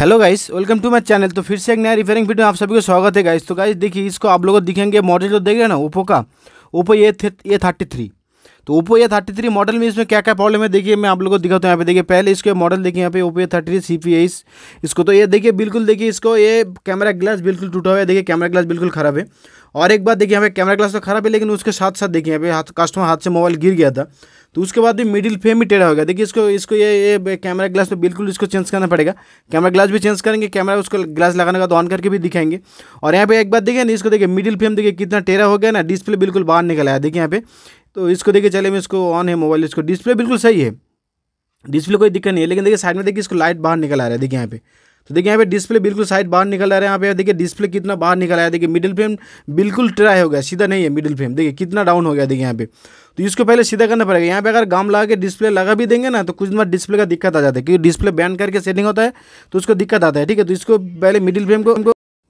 hello guys welcome to my channel तो फिर से एक नया रिफेयरिंग वीडियो में आप सभी को स्वागत है गाइस तो गाइस देखिए इसको आप लोगों को दिखेंगे मॉडल जो देख रहे हैं ना ओप्पो का Oppo A A thirty three तो Oppo A thirty three model में इसमें क्या क्या प्रॉब्लम है देखिए मैं आप लोगों को दिखाता हूँ यहाँ पे देखिए पहले इसके मॉडल देखिए यहाँ पे Oppo A thirty three C P S इसको तो ये देखिए बिल्कुल देखिए इसको ये कैमरा ग्लास बिल्कुल टूटा हुआ है देखिए कैमरा ग्लास बिल्कुल खराब है और एक बात देखिए यहाँ पे कैमरा ग्लास तो खराब है लेकिन उसके साथ साथ देखिए यहाँ पे हाथ कस्टमर हाथ से मोबाइल गिर गया था तो उसके बाद भी मिडिल फ्रेम ही टेढ़ा हो गया देखिए इसको इसको ये ये कैमरा ग्लास पे बिल्कुल इसको चेंज करना पड़ेगा कैमरा ग्लास भी चेंज करेंगे कैमरा उसको ग्लास लगाने का तो ऑन करके भी दिखाएंगे और यहाँ पे एक बात देखिए ना इसको देखिए मिडिल फ्रेम देखिए कितना टेढ़ा हो गया ना डिस्प्ले बिल्कुल बाहर निकल आया देखिए यहाँ पे तो इसको देखिए चले मैं इसको ऑन है मोबाइल इसको डिस्प्ले बिल्कुल सही है डिस्प्ले कोई दिक्कत नहीं है लेकिन देखिए साइड में देखिए इसको लाइट बाहर निकल आ रहा है देखिए यहाँ पे तो देखिए यहाँ पे डिस्प्ले बिल्कुल साइड बाहर निकल आ रहा है यहाँ पे देखिए डिस्प्ले कितना बाहर निकल आया देखिए मिडिल फ्रेम बिल्कुल ट्राई हो गया सीधा नहीं है मिडिल फ्रेम देखिए कितना डाउन हो गया देखिए यहाँ पे तो इसको पहले सीधा करना पड़ेगा यहाँ पे अगर गाम लगा के डिस्प्ले लगा भी देंगे ना तो कुछ दिन डिस्प्ले का दिक्कत आ जाता है क्योंकि डिस्प्ले बैन करके सेटिंग होता है तो उसको दिक्कत आता है ठीक है तो इसको पहले मिडिल फ्रेम को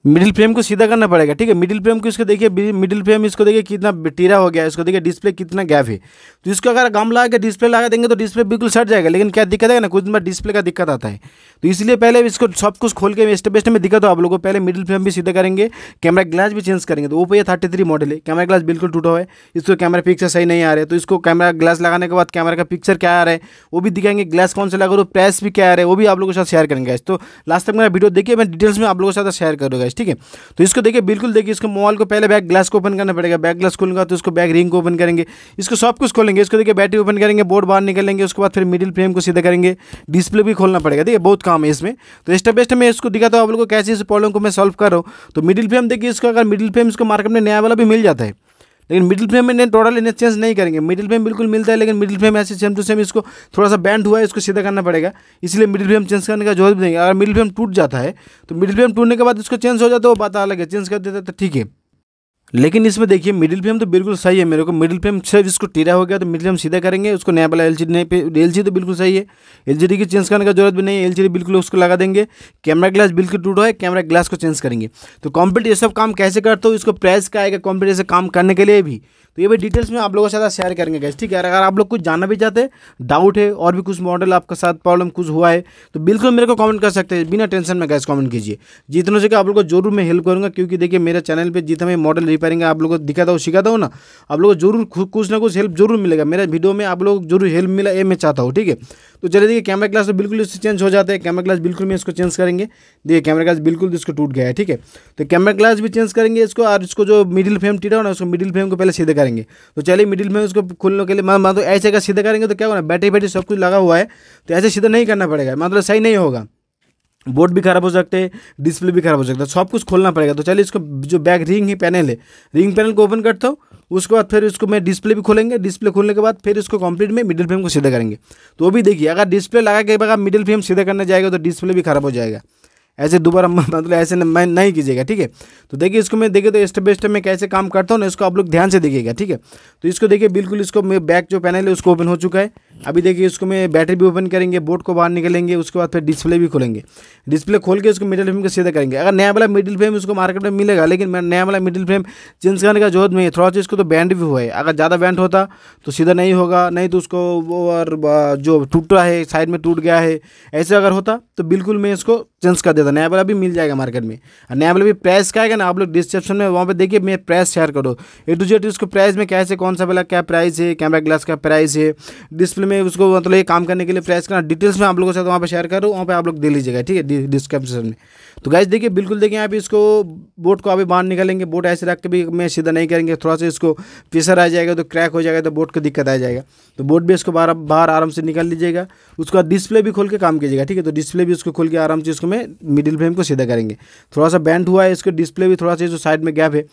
मिडिल फ्रेम को सीधा करना पड़ेगा ठीक है मिडिल फ्रेम को इसको देखिए मिडिल फ्रेम इसको देखिए कितना टीरा हो गया इसको देखिए डिस्प्ले कितना गैप है तो इसको अगर गम लगा के डिस्प्ले लगा देंगे तो डिस्प्ले बिल्कुल सट जाएगा लेकिन क्या दिक्कत है ना कुछ दिन बाद डिस्प्ले का दिक्कत आता है तो इसलिए पहले इसको सब कुछ खोल के स्टेप बेस्ट में दिक्कत हो आप लोगों को पहले मिडिल फ्रेम भी सीधा करेंगे कैमरा ग्लास भी चेंज करेंगे तो ओपो ये थर्टी थ्री मॉडल है कैमरा ग्लास बिल्कुल टूटा हुआ है इसको कैमरा पिक्चर सही नहीं आ रहा है तो इसको कैमरा ग्लास लगाने के बाद कैमरा का पिक्चर क्या आ रहा है वो भी दिखाएंगे ग्लास कौन सा लगा रहा प्रेस भी क्या आ रहा है वो भी आप लोगों के साथ शेयर करेंगे तो लास्ट तक मेरा वीडियो देखिए मैं डिटेल्स में आप लोगों के साथ शेयर करूँगा गाइस ठीक है तो इसको देखिए बिल्कुल देखिए इसको मोबाइल को पहले बैक ग्लास को ओपन करना पड़ेगा बैक ग्लास खोलूंगा तो इसको बैक रिंग को ओपन करेंगे इसको सब कुछ खोलेंगे इसको देखिए बैटरी ओपन करेंगे बोर्ड बाहर निकलेंगे उसके बाद फिर मिडिल फ्रेम को सीधा करेंगे डिस्प्ले भी खोलना पड़ेगा देखिए बहुत काम है इसमें तो स्टेप बेस्ट स्टेप मैं इसको दिखाता हूँ आप लोग को कैसे इस प्रॉब्लम को मैं सॉल्व कर रहा हूँ तो मिडिल फ्रेम देखिए इसको अगर मिडिल फ्रेम इसको मार्केट में नया वाला भी मिल जाता है लेकिन मिडिल फ्रेम में टोटल इन्हें चेंज नहीं करेंगे मिडिल फ्रेम बिल्कुल मिलता है लेकिन मिडिल फ्रेम ऐसे सेम टू सेम इसको थोड़ा सा बैंड हुआ है इसको सीधा करना पड़ेगा इसलिए मिडिल फ्रेम चेंज करने का जरूरत नहीं है अगर मिडिल फ्रेम टूट जाता है तो मिडिल फ्रेम टूटने के बाद इसको चेंज हो जाता है वो बात अलग है चेंज कर देता है तो ठीक है लेकिन इसमें देखिए मिडिल फ्रेम तो बिल्कुल सही है मेरे को मिडिल फ्रेम सिर्फ इसको टीरा हो गया तो मिडिल फ्रेम सीधा करेंगे उसको नया वाला एल जी नहीं पे एल तो बिल्कुल सही है एल की चेंज करने का जरूरत भी नहीं है एल बिल्कुल उसको लगा देंगे कैमरा ग्लास बिल्कुल टूट है कैमरा ग्लास को चेंज करेंगे तो कॉम्प्यूटर ये सब काम कैसे करते हो इसको प्राइस का आएगा कॉम्प्यूटर से काम करने के लिए भी तो ये भी डिटेल्स में आप लोगों के साथ शेयर करेंगे गैस ठीक है अगर आप लोग कुछ जानना भी चाहते हैं डाउट है और भी कुछ मॉडल आपके साथ प्रॉब्लम कुछ हुआ है तो बिल्कुल मेरे को कमेंट कर सकते हैं बिना टेंशन में गैस कमेंट कीजिए जितने से आप लोग को जरूर मैं हेल्प करूँगा क्योंकि देखिए मेरे चैनल पर जितना मैं मॉडल रिपेयरिंग आप लोग को दिखाता हूँ सिखाता हूँ ना आप लोग को जरूर कुछ ना कुछ हेल्प जरूर मिलेगा मेरे वीडियो में आप लोग जरूर हेल्प मिला ये मैं चाहता हूँ ठीक है तो चलिए देखिए कैमरा ग्लास तो बिल्कुल इससे चेंज हो जाता है कैमरा ग्लास बिल्कुल में इसको चेंज करेंगे देखिए कैमरा ग्लास बिल्कुल तो इसको टूट गया है ठीक है तो कैमरा ग्लास भी चेंज करेंगे इसको और इसको जो मिडिल फ्रेम टीटा होना उसको मिडिल फ्रेम को पहले सीधे करेंगे तो चलिए मिडिल फ्रेम उसको खोलने के लिए मान तो ऐसे अगर सीधे करेंगे तो क्या होना बैटरी बैटरी सब कुछ लगा हुआ है तो ऐसे सीधा नहीं करना पड़ेगा मतलब सही नहीं होगा बोर्ड भी खराब हो सकते हैं डिस्प्ले भी खराब हो सकता है सब कुछ खोलना पड़ेगा तो चलिए इसको जो बैक रिंग है पैनल है रिंग पैनल को ओपन करता हूँ उसके बाद फिर इसको मैं डिस्प्ले भी खोलेंगे डिस्प्ले खोलने के बाद फिर इसको कंप्लीट में मिडिल फ्रेम को सीधा करेंगे तो वो भी देखिए अगर डिस्प्ले लगा के अगर मिडिल फ्रेम सीधा करने जाएगा तो डिस्प्ले भी खराब हो जाएगा ऐसे दोबारा मतलब ऐसे मैं नहीं कीजिएगा ठीक है तो देखिए इसको मैं देखिए तो स्टेप बाई स्टेप मैं कैसे काम करता हूँ ना इसको आप लोग ध्यान से देखिएगा ठीक है तो इसको देखिए बिल्कुल इसको मैं बैक जो पैनल है उसको ओपन हो चुका है अभी देखिए इसको मैं बैटरी भी ओपन करेंगे बोर्ड को बाहर निकलेंगे उसके बाद फिर डिस्प्ले भी खोलेंगे डिस्प्ले खोल के उसको मिडिल फ्रेम को सीधा करेंगे अगर नया वाला मिडिल फ्रेम उसको मार्केट में मिलेगा लेकिन मैं नया वाला मिडिल फ्रेम चेंज करने का जरूरत नहीं है थोड़ा सा इसको तो बैंड भी हुआ है अगर ज़्यादा बैंड होता तो सीधा नहीं होगा नहीं तो उसको और जो टूट रहा है साइड में टूट गया है ऐसे अगर होता तो बिल्कुल मैं इसको चेंज कर देता नया वाला भी मिल जाएगा मार्केट में और नया वाला भी प्राइस का आएगा ना आप लोग डिस्क्रिप्शन में वहाँ पर देखिए मैं प्राइस शेयर करो ए टू जेड उसको प्राइस में कैसे कौन सा वाला क्या प्राइस है कैमरा ग्लास का प्राइस है डिस्प्ले में उसको मतलब ये काम करने के लिए प्राइस करना डिटेल्स में आप लोगों के साथ वहाँ पर शेयर करो वहाँ पर आप लोग दे लीजिएगा ठीक है डिस्क्रिप्शन में तो गाइज देखिए बिल्कुल देखिए आप इसको बोट को अभी बाहर निकालेंगे बोट ऐसे रख के भी मैं सीधा नहीं करेंगे थोड़ा सा इसको प्रेशर आ जाएगा तो क्रैक हो जाएगा तो बोट को दिक्कत आ जाएगा तो बोट भी इसको बाहर बाहर आराम से निकाल लीजिएगा उसका डिस्प्ले भी खोल के काम कीजिएगा ठीक है तो डिस्प्ले भी उसको खोल के आराम से इसको मैं मिडिल फ्रेम को सीधा करेंगे थोड़ा सा बैंड हुआ है इसके डिस्प्ले भी थोड़ा सा जो साइड में गैप है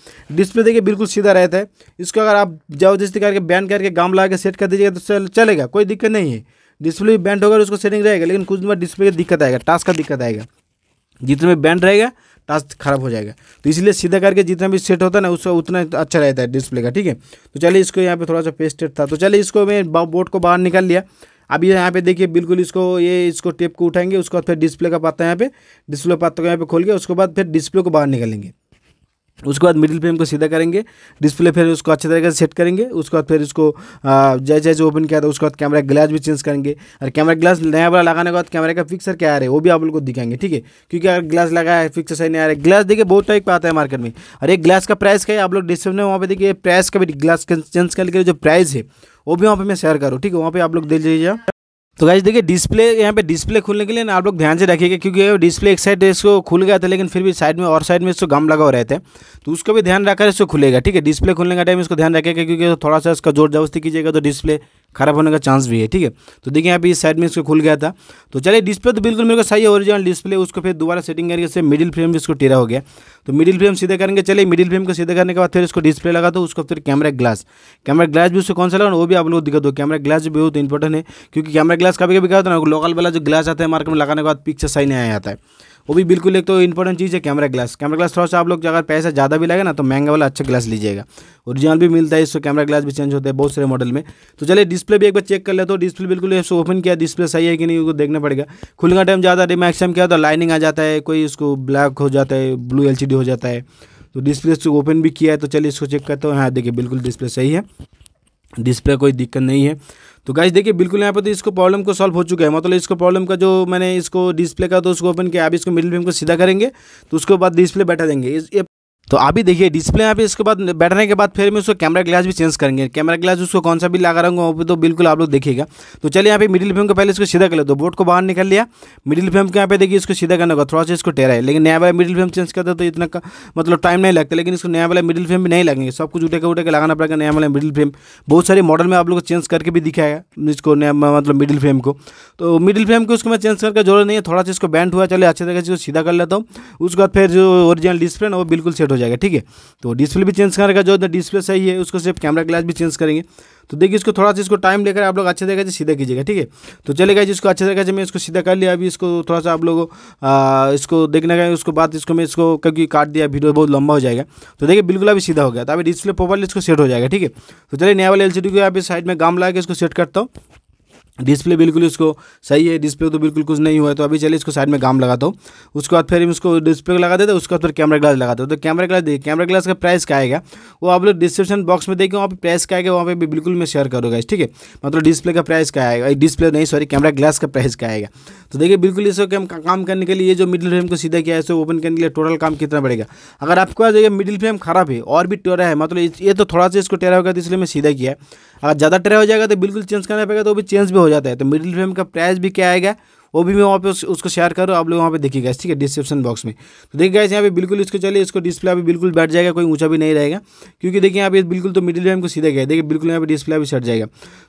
डिस्प्ले देखिए बिल्कुल सीधा रहता है इसको अगर आप जबरदस्ती करके बैंड करके गाम लगा के सेट कर दीजिएगा तो चलेगा कोई दिक्कत नहीं है डिस्प्ले भी बैंड होगा उसको सेटिंग रहेगा लेकिन कुछ दिन बाद डिस्प्ले की दिक्कत आएगा टास्क का दिक्कत आएगा जितने में बैंड रहेगा टास्क खराब हो जाएगा तो इसलिए सीधा करके जितना भी सेट होता है ना उसका उतना अच्छा रहता है डिस्प्ले का ठीक है तो चलिए इसको यहाँ पे थोड़ा सा पेस्टेड था तो चलिए इसको मैं बोर्ड को बाहर निकाल लिया अब ये यहाँ पे देखिए बिल्कुल इसको ये इसको टेप को उठाएंगे उसके बाद फिर डिस्प्ले का पाता है यहाँ पे डिस्प्ले पाता को यहाँ पे खोल के उसके बाद फिर डिस्प्ले को बाहर निकालेंगे उसके बाद मिडिल फ्रेम को सीधा करेंगे डिस्प्ले फिर उसको अच्छे तरीके से सेट करेंगे उसके बाद फिर इसको जैसे जैसे ओपन किया था उसके बाद कैमरा ग्लास भी चेंज करेंगे और कैमरा ग्लास नया वाला लगाने के बाद कैमरे का फिक्सर क्या आ रहा है वो भी आप लोग को दिखाएंगे ठीक है क्योंकि अगर ग्लास लगा है फिक्सर सही नहीं आ रहा है ग्लास देखिए बहुत टाइप का आता है मार्केट में और एक ग्लास का प्राइस क्या है आप लोग डिस्प्ले में वहाँ पर देखिए प्राइस का भी ग्लास चेंज करके जो प्राइस है वो भी वहाँ पे मैं शेयर करूँ ठीक है वहाँ पे आप लोग देख लीजिए तो गाइज देखिए डिस्प्ले यहाँ पे डिस्प्ले खुलने के लिए ना आप लोग ध्यान से रखिएगा क्योंकि डिस्प्ले एक साइड इसको खुल गया था लेकिन फिर भी साइड में और साइड में इसको गम लगा हुआ रहते हैं तो उसको भी ध्यान रखकर इसको खुलेगा ठीक है डिस्प्ले खुलने का टाइम इसको ध्यान रखेगा क्योंकि थोड़ा सा इसका जोर जबरस्ती कीजिएगा तो डिस्प्ले खराब होने का चांस भी है ठीक है तो देखिए यहाँ पे इस साइड में इसको खुल गया था तो चलिए डिस्प्ले तो बिल्कुल मेरे को सही है ओरिजिनल डिस्प्ले उसको फिर दोबारा सेटिंग करके से मिडिल फ्रेम भी इसको टेरा हो गया तो मिडिल फ्रेम सीधे करेंगे चलिए मिडिल फ्रेम को सीधे करने के बाद फिर इसको डिस्प्ले लगा दो उसको फिर कैमरा ग्लास कैमरा ग्लास भी उसको कौन सा लगा वो भी आप लोग दिखा दो कैमरा ग्लास भी बहुत इंपॉर्टेंट है क्योंकि कैमरा ग्लास कभी कभी क्या होता है ना लोकल वाला जो ग्लास आता है मार्केट में लगाने के बाद पिक्चर सही नहीं आया जाता है वो भी बिल्कुल एक तो इंपॉर्टेंट चीज़ है कैमरा ग्लास कैमरा ग्लास थोड़ा सा आप लोग अगर पैसा ज़्यादा भी लगे ना तो महंगा वाला अच्छा ग्लास लीजिएगा ओरिजिनल भी मिलता है इसको कैमरा ग्लास भी चेंज होता है बहुत सारे मॉडल में तो चलिए डिस्प्ले भी एक बार चेक कर लेते हो डिस्प्ले बिल्कुल इसको ओपन किया डिस्प्ले सही है कि नहीं उसको देखना पड़ेगा खुलने का टाइम ज़्यादा मैक्सिमम किया होता है लाइनिंग आ जाता है कोई उसको ब्लैक हो जाता है ब्लू एल हो जाता है तो डिस्प्ले इसको ओपन भी किया है तो चलिए इसको चेक करते हो हाँ देखिए बिल्कुल डिस्प्ले सही है डिस्प्ले कोई दिक्कत नहीं है तो गाइज देखिए बिल्कुल यहाँ पर तो इसको प्रॉब्लम को सॉल्व हो चुका है मतलब इसको प्रॉब्लम का जो मैंने इसको डिस्प्ले का तो उसको ओपन किया अब इसको मिडिल बीम को सीधा करेंगे तो उसके बाद डिस्प्ले बैठा देंगे इस तो अभी देखिए डिस्प्ले यहाँ पे इसके बाद बैठने के बाद फिर मैं उसको कैमरा ग्लास भी चेंज करेंगे कैमरा ग्लास उसको कौन सा भी लगा रहा हूँ वो भी तो बिल्कुल आप लोग देखिएगा तो चलिए यहाँ पे मिडिल फ्रेम को पहले इसको सीधा कर ले दो बोर्ड को बाहर निकाल लिया मिडिल फ्रेम के यहाँ पे देखिए इसको सीधा करने का थोड़ा सा इसको टेरा है लेकिन नया वाला मिडिल फ्रेम चेंज करता तो इतना का मतलब टाइम नहीं लगता लेकिन इसको नया वाला मिडिल फ्रेम भी नहीं लगेंगे सब कुछ उठे उठे के लगाना पड़ेगा नया वाला मिडिल फ्रेम बहुत सारे मॉडल में आप लोग को चेंज करके भी दिखाया इसको नया मतलब मिडिल फ्रेम को तो मिडिल फ्रेम को उसको मैं चेंज करके जरूरत नहीं है थोड़ा सा इसको बैंड हुआ चले अच्छे तरीके से सीधा कर लेता हूँ उसके बाद फिर जो ओरिजिनल डिस्प्ले ना वो बिल्कुल सेट जाएगा ठीक है तो डिस्प्ले भी चेंज करेगा जो डिस्प्ले सही है उसको सिर्फ कैमरा ग्लास भी चेंज करेंगे तो देखिए इसको थोड़ा सा इसको टाइम लेकर आप लोग अच्छे तरीके से सीधा कीजिएगा ठीक है तो चलेगा जिसको अच्छे तरीके से मैं इसको सीधा कर लिया अभी इसको थोड़ा सा आप लोगों इसको देखने का उसको बाद इसको मैं इसको क्योंकि काट दिया वीडियो बहुत लंबा हो जाएगा तो देखिए बिल्कुल अभी सीधा हो गया तो अभी डिस्प्ले प्रॉपरली इसको सेट हो जाएगा ठीक है तो चलिए नया वाले एल सी को अभी साइड में गाम लगा के इसको सेट करता हूँ डिस्प्ले बिल्कुल इसको सही है डिस्प्ले तो बिल्कुल कुछ नहीं हुआ है तो अभी चलिए इसको साइड में गाम लगाता हूँ उसके बाद फिर उसको डिस्प्ले लगा देते उसके बाद फिर कैमरा ग्लास लगाते हो तो कैमरा ग्लास देखिए कैमरा ग्लास का प्राइस क्या आएगा वो आप लोग डिस्क्रिप्शन बॉक्स में देखिए वहाँ पर प्राइस क्या आएगा वहाँ पर बिल्कुल मैं शेयर करूँगा ठीक है मतलब डिस्प्ले का प्राइस क्या आएगा डिस्प्ले नहीं सॉरी कैमरा ग्लास का प्राइस क्या आएगा तो देखिए बिल्कुल इसको काम करने के लिए जो मिडिल फ्रेम को सीधा किया है इसको ओपन करने के लिए टोटल काम कितना बढ़ेगा अगर आपका देखिए मिडिल फ्रेम खराब है और भी टेरा है मतलब ये तो थोड़ा सा इसको टेरा होगा तो इसलिए मैं सीधा किया है अगर ज़्यादा टेरा हो जाएगा तो बिल्कुल चेंज करना पड़ेगा तो भी चेंज भी हो जाता है तो मिडिल फ्रेम का प्राइस भी क्या आएगा वो भी मैं वहाँ पे उस, उसको शेयर करूँ आप लोग वहाँ पे देखिएगा ठीक है डिस्क्रिप्शन बॉक्स में तो देखिए गाइस यहाँ पे बिल्कुल इसको चलिए इसको डिस्प्ले अभी बिल्कुल बैठ जाएगा कोई ऊंचा भी नहीं रहेगा क्योंकि देखिए यहाँ पे बिल्कुल तो मिडिल रैम को सीधा गया देखिए बिल्कुल यहाँ पे डिस्प्ले भी सट जाएगा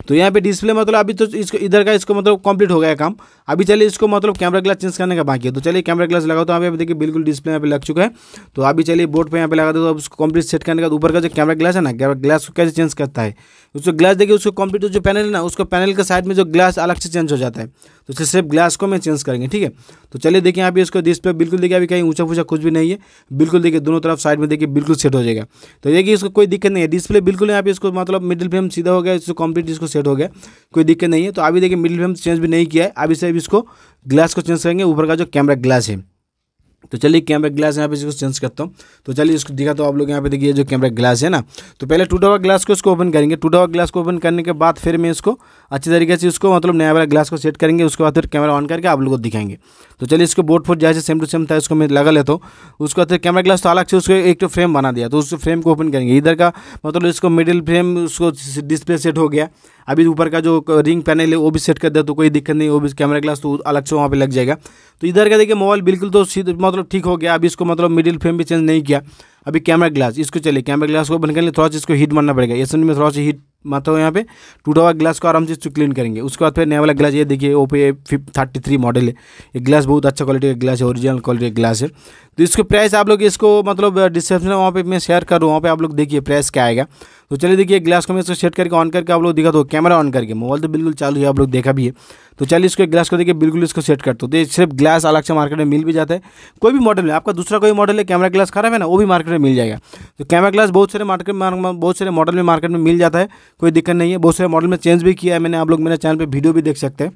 तो यहाँ पे डिस्प्ले मतलब अभी तो इसको इधर का इसको मतलब कंप्लीट हो गया काम अभी चलिए इसको मतलब कैमरा ग्लास चेंज करने का बाकी है तो चलिए कैमरा ग्लास लगाओ तो आप देखिए बिल्कुल डिस्प्ले यहाँ पे लग चुका है तो अभी चलिए बोर्ड पर यहाँ पे लगा दो तो उसको कंप्लीट सेट करने का ऊपर का जो कैमरा ग्लास है ना कैमरा ग्लास को कैसे चेंज करता है उसको ग्लास देखिए उसको कंप्लीट जो पैनल है ना उसको पैनल के साइड में जो ग्लास अलग से चेंज हो जाता है तो इसे सिर्फ ग्लास को मैं चेंज करेंगे ठीक है तो चलिए देखिए आप इसको इसको डिस्प्ले बिल्कुल देखिए अभी कहीं ऊंचा फूचा कुछ भी नहीं है बिल्कुल देखिए दोनों तरफ साइड में देखिए बिल्कुल सेट हो जाएगा तो देखिए इसको कोई दिक्कत नहीं है डिस्प्ले बिल्कुल यहाँ पे इसको मतलब मिडिल फ्रेम सीधा हो गया इसको कम्प्लीट इसको सेट हो गया कोई दिक्कत नहीं है तो अभी देखिए मिडिल फ्रेम चेंज भी नहीं किया है अभी से अभी इसको ग्लास को चेंज करेंगे ऊपर का जो कैमरा ग्लास है तो चलिए कैमरा ग्लास यहाँ पे इसको चेंज करता हूँ तो चलिए इसको दिखा तो आप लोग यहाँ पे देखिए जो कैमरा ग्लास है ना तो पहले टूटा हुआ ग्लास को इसको ओपन करेंगे टूटा हुआ ग्लास को ओपन करने के बाद फिर मैं इसको अच्छी तरीके से इसको मतलब नया वाला ग्लास को सेट करेंगे उसके बाद फिर कैमरा ऑन करके आप लोग को दिखाएंगे तो चलिए इसको बोर्ड फोर्ड जैसे सेम टू सेम था इसको मैं लगा लेता हूँ उसके बाद कैमरा ग्लास तो अलग से उसको एक तो फ्रेम बना दिया तो उस फ्रेम को ओपन करेंगे इधर का मतलब इसको मिडिल फ्रेम उसको डिस्प्ले सेट हो गया अभी ऊपर का जो रिंग पैनल है वो भी सेट कर दिया तो कोई दिक्कत नहीं वो भी कैमरा ग्लास तो अलग से वहाँ पर लग जाएगा तो इधर का देखिए मोबाइल बिल्कुल तो सीधे मतलब ठीक हो गया अभी इसको मतलब मिडिल फ्रेम भी चेंज नहीं किया अभी कैमरा ग्लास इसको चलिए कैमरा ग्लास को बंद करने थोड़ा सा इसको हीट मारना पड़ेगा एसन में थोड़ा सा हीट मारता हूँ यहाँ पे टूटा हुआ ग्लास को आराम से इसको क्लीन करेंगे उसके बाद फिर नया वाला ग्लास ये देखिए ओपे ए थर्टी थ्री मॉडल है ये ग्लास बहुत अच्छा क्वालिटी का ग्लास है ओरिजिनल क्वालिटी का ग्लास है तो इसको प्राइस आप लोग इसको मतलब डिस्क्रिप्शन वहाँ पर मैं शेयर कर रहा हूँ वहाँ पर आप लोग देखिए प्राइस क्या आएगा तो चलिए देखिए ग्लास को मैं इसको सेट करके ऑन करके आप लोग दिखा दो कैमरा ऑन करके मोबाइल तो बिल्कुल चालू है आप लोग देखा भी है तो चलिए इसको ग्लास को देखिए बिल्कुल इसको सेट कर दो तो सिर्फ ग्लास अलग से मार्केट में मिल भी जाता है कोई भी मॉडल है आपका दूसरा कोई मॉडल है कैमरा ग्लास खराब है ना वो भी मार्केट में में मिल जाएगा तो कैमरा ग्लास बहुत सारे मार्केट में बहुत सारे मॉडल में मार्केट में मिल जाता है कोई दिक्कत नहीं है बहुत सारे मॉडल में चेंज भी किया है मैंने आप लोग मेरे चैनल पर वीडियो भी देख सकते हैं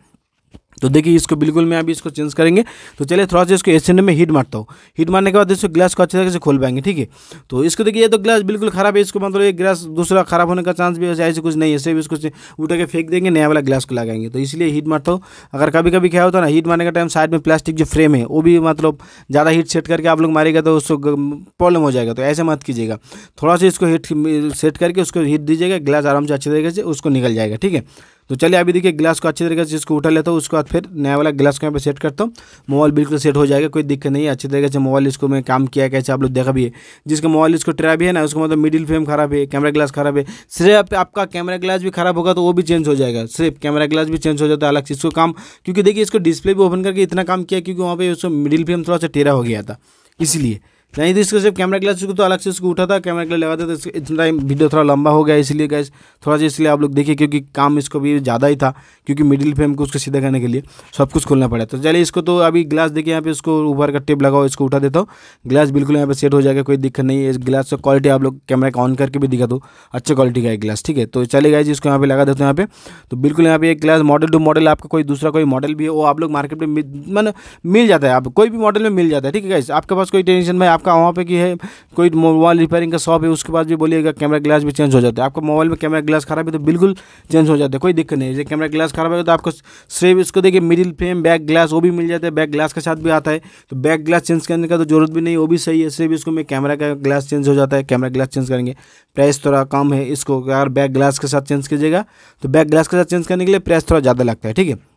तो देखिए इसको बिल्कुल मैं अभी इसको चेंज करेंगे तो चलिए थोड़ा सा इसको एसेंड में हीट मारता हूँ हीट मारने के बाद इसको ग्लास को अच्छे तरीके से खोल पाएंगे ठीक है तो इसको देखिए ये तो ग्लास बिल्कुल खराब है इसको मतलब एक ग्लास दूसरा खराब होने का चांस भी है ऐसे कुछ नहीं है सिर्फ इसको उठा के फेंक देंगे नया वाला ग्लास को लगाएंगे तो इसलिए हीट मारता हूँ अगर कभी कभी क्या होता है ना हीट मारने का टाइम साइड में प्लास्टिक जो फ्रेम है वो भी मतलब ज़्यादा हीट सेट करके आप लोग मारेगा तो उसको प्रॉब्लम हो जाएगा तो ऐसे मत कीजिएगा थोड़ा सा इसको हीट सेट करके उसको हीट दीजिएगा ग्लास आराम से अच्छे तरीके से उसको निकल जाएगा ठीक है तो चलिए अभी देखिए ग्लास को अच्छी तरीके से इसको उठा लेता हूँ उसके बाद फिर नया वाला ग्लास को यहाँ पे सेट करता हूँ मोबाइल बिल्कुल सेट हो जाएगा कोई दिक्कत नहीं है अच्छी तरीके से मोबाइल इसको मैं काम किया कैसे आप लोग देखा भी है जिसका मोबाइल इसको ट्रा भी है ना उसका मतलब मिडिल फ्रेम खराब है कैमरा ग्लास खराब है सिर्फ आपका कैमरा ग्लास भी खराब होगा तो वो भी चेंज हो जाएगा सिर्फ कैमरा ग्लास भी चेंज हो जाता है अलग से इसको काम क्योंकि देखिए इसको डिस्प्ले भी ओपन करके इतना काम किया क्योंकि वहाँ पर उसको मिडिल फ्रेम थोड़ा सा टेरा हो गया था इसलिए नहीं तो इसके सिर्फ कैमरा ग्लास को तो अलग से उसको उठा था कैमरा ग्लास लगा था तो इतना टाइम वीडियो थोड़ा लंबा हो गया इसलिए गैस थोड़ा सा इसलिए आप लोग देखिए क्योंकि काम इसको भी ज़्यादा ही था क्योंकि मिडिल फ्रेम को उसको सीधा करने के लिए सब कुछ खोलना पड़ा तो चलिए इसको तो अभी ग्लास देखिए यहाँ पे उसको ऊपर का टेप लगाओ इसको उठा देता हूँ ग्लास बिल्कुल यहाँ पर सेट हो जाएगा कोई दिक्कत नहीं है ग्लास का क्वालिटी आप लोग कैमरा का ऑन करके भी दिखा दो अच्छे क्वालिटी का एक ग्लास ठीक है तो चले गए इसको यहाँ पे लगा देते हो यहाँ पे तो बिल्कुल यहाँ पे एक ग्लास मॉडल टू मॉडल आपका कोई दूसरा कोई मॉडल भी है वो आप लोग मार्केट में मतलब मिल जाता है आप कोई भी मॉडल में मिल जाता है ठीक है गैस आपके पास कोई टेंशन भाई आप आपका वहाँ पे की है कोई मोबाइल रिपेयरिंग का शॉप है उसके बाद भी बोलिएगा कैमरा ग्लास भी चेंज हो जाता है आपका मोबाइल में कैमरा ग्लास खराब है तो बिल्कुल चेंज हो जाता है कोई दिक्कत नहीं जैसे कैमरा ग्लास खराब है तो आपको सिर्फ इसको देखिए मिडिल फ्रेम बैक ग्लास वो भी मिल जाता है बैक ग्लास के साथ भी आता है तो बैक ग्लास चेंज करने का तो जरूरत भी नहीं वो भी सही है सिर्फ इसको मैं कैमरा का ग्लास चेंज हो जाता है कैमरा ग्लास चेंज करेंगे प्राइस थोड़ा कम है इसको अगर बैक ग्लास के साथ चेंज कीजिएगा तो बैक ग्लास के साथ चेंज करने के लिए प्राइस थोड़ा ज़्यादा लगता है ठीक है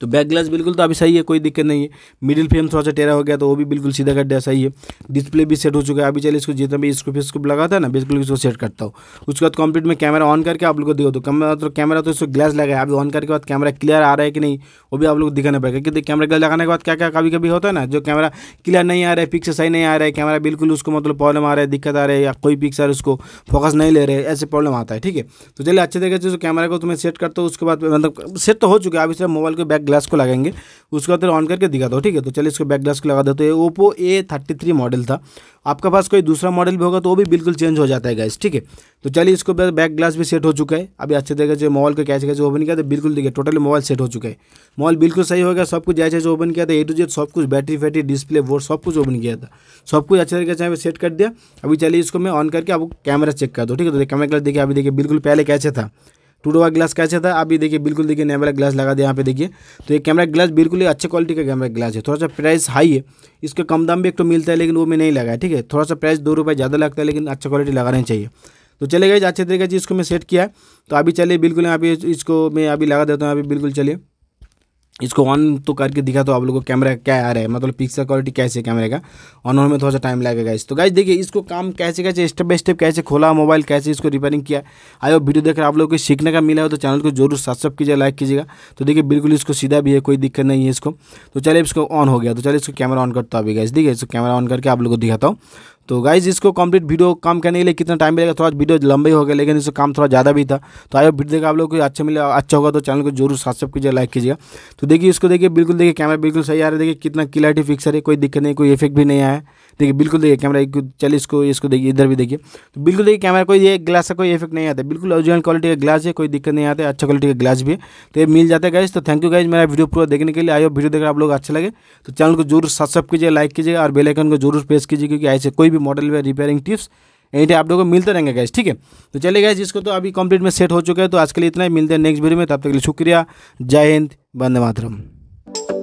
तो बैक ग्लास बिल्कुल तो अभी सही है कोई दिक्कत नहीं है मिडिल फ्रेम थोड़ा सा टेरा हो गया तो वो भी बिल्कुल सीधा कर दिया सही है डिस्प्ले भी सेट हो चुका है अभी चलिए इसको जितना भी स्कूप स्कूप लगा था ना बिल्कुल इसको सेट करता हूँ उसके बाद कंप्लीट में कैमरा ऑन करके आप लोग को दिखा दो कैमरा तो कैमरा मतलब तो इसको ग्लास लगाया अभी ऑन करके बाद कैमरा क्लियर आ रहा है कि नहीं वो भी आप लोग दिखाना पड़ेगा क्योंकि कैमरा ग्लास लगाने के बाद क्या क्या कभी कभी होता है ना जो कैमरा क्लियर नहीं आ रहा है पिक्चर सही नहीं आ रहा है कैमरा बिल्कुल उसको मतलब प्रॉब्लम आ रहा है दिक्कत आ रहा है या कोई पिक्चर उसको फोकस नहीं ले रहे हैं ऐसे प्रॉब्लम आता है ठीक है तो चलिए अच्छे तरीके से कैमरा को तुम्हें सेट करता हूँ उसके बाद मतलब सेट तो हो चुका है अभी मोबाइल को बैक ग्लास को लगाएंगे उसके बाद ऑन करके दिखा दो ठीक है तो चलिए इसको बैक ग्लास को लगा देते हैं Oppo A thirty three model था आपके पास कोई दूसरा मॉडल भी होगा तो वो भी बिल्कुल चेंज हो जाता है गैस ठीक है तो चलिए इसको बैक ग्लास भी सेट हो चुका है अभी अच्छे तरीके से मॉल को कैसे कैसे ओपन किया था बिल्कुल देखिए टोटली मोबाइल सेट हो चुका है मॉल बिल्कुल सही हो गया सब कुछ जैसे जैसे ओपन किया था ए टू जेड सब कुछ बैटरी फैटरी डिस्प्ले वो सब कुछ ओपन किया था सब कुछ अच्छे तरीके से सेट कर दिया अभी चलिए इसको मैं ऑन करके आपको कैमरा चेक कर दो ठीक है तो कैमरा ग्लास देखिए अभी देखिए बिल्कुल पहले कैसे था टू डो ग्लास कैसे था अभी देखिए बिल्कुल देखिए नया वाला ग्लास लगा दिया यहाँ पे देखिए तो ये कैमरा ग्लास बिल्कुल ही अच्छे क्वालिटी का कैमरा ग्लास है थोड़ा सा प्राइस हाई है इसके कम दाम भी एक तो मिलता है लेकिन वो मैं नहीं लगाया ठीक है थोड़ा सा प्राइस दो रुपये ज़्यादा लगता है लेकिन अच्छा क्वालिटी लगाना चाहिए तो चले गए अच्छे तरीके से इसको मैं सेट किया है तो अभी चलिए बिल्कुल यहाँ पे इसको मैं अभी लगा देता हूँ अभी बिल्कुल चलिए इसको ऑन तो करके दिखा तो आप लोगों को कैमरा क्या आ रहा है मतलब पिक्सल क्वालिटी कैसे है कैमरे का ऑन होने में थोड़ा सा टाइम लगेगा इस तो गाइज देखिए इसको काम कैसे कैसे स्टेप बाय स्टेप कैसे खोला मोबाइल कैसे इसको रिपेयरिंग किया आई वो वीडियो देखकर आप लोगों को सीखने का मिला हो तो चैनल को जरूर सब्सक्राइब कीजिए लाइक कीजिएगा तो देखिए बिल्कुल इसको सीधा भी है कोई दिक्कत नहीं है इसको तो चलिए इसको ऑन हो गया तो चलिए इसको कैमरा ऑन करता हूँ अभी गाइज देखिए इसको कैमरा ऑन करके आप लोग को दिखाता हूँ तो गाइज इसको कंप्लीट वीडियो काम करने के लिए कितना टाइम मिलेगा थोड़ा वीडियो लंबे हो गया लेकिन इसका काम थोड़ा ज़्यादा भी था तो आइए वीडियो देखा आप लोग को अच्छा मिले अच्छा होगा तो चैनल को जरूर सब्सक्राइब कीजिए लाइक कीजिएगा तो देखिए इसको देखिए बिल्कुल देखिए कैमरा बिल्कुल सही आ रहा है देखिए कितना क्लियरिटी फिक्सर है कोई दिक्कत नहीं कोई इफेक्ट भी नहीं आया देखिए बिल्कुल देखिए कैमरा चल इसको इसको देखिए इधर भी देखिए तो बिल्कुल देखिए कैमरा कोई ये ग्लास का कोई इफेक्ट नहीं आता बिल्कुल ओरिजिनल क्वालिटी का ग्लास है कोई दिक्कत नहीं आता है अच्छा क्वालिटी का ग्लास भी है तो ये मिल जाता है गाइज तो थैंक यू गाइज मेरा वीडियो पूरा देखने के लिए आयो वीडियो देखकर आप लोग अच्छा लगे तो चैनल को जरूर सब्सक्राइब कीजिए लाइक कीजिए और बेलाइकन को जरूर प्रेस कीजिए क्योंकि ऐसे कोई भी भी मॉडल वे रिपेयरिंग टिप्स यहीं आप लोगों को मिलते रहेंगे गैस ठीक है तो चले गए जिसको तो अभी कंप्लीट में सेट हो चुका है तो आज के लिए इतना ही मिलते हैं नेक्स्ट वीडियो में तब तक के लिए शुक्रिया जय हिंद बंदे मातरम